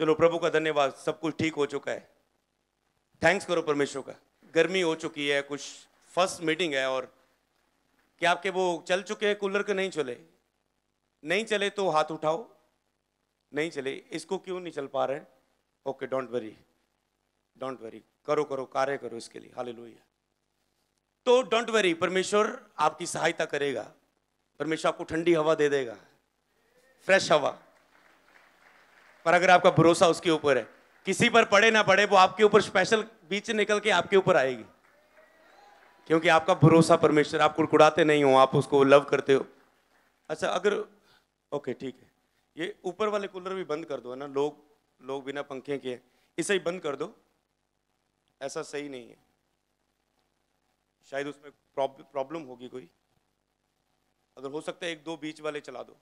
चलो प्रभु का धन्यवाद सब कुछ ठीक हो चुका है थैंक्स करो परमेश्वर का गर्मी हो चुकी है कुछ फर्स्ट मीटिंग है और क्या आपके वो चल चुके हैं कूलर के नहीं चले नहीं चले तो हाथ उठाओ नहीं चले इसको क्यों नहीं चल पा रहे okay don't worry don't worry करो करो कार्य करो इसके लिए हाल तो डोंट वरी परमेश्वर आपकी सहायता करेगा परमेश्वर आपको ठंडी हवा दे देगा फ्रेश हवा पर अगर आपका भरोसा उसके ऊपर है किसी पर पड़े ना पड़े वो आपके ऊपर स्पेशल बीच निकल के आपके ऊपर आएगी क्योंकि आपका भरोसा परमेश्वर आप कुड़कुड़ाते नहीं हो आप उसको लव करते हो अच्छा अगर ओके ठीक है ये ऊपर वाले कूलर भी बंद कर दो है ना लोग लोग बिना पंखे के इसे ही बंद कर दो ऐसा सही नहीं है शायद उसमें प्रॉब्लम होगी कोई अगर हो सकता है एक दो बीच वाले चला दो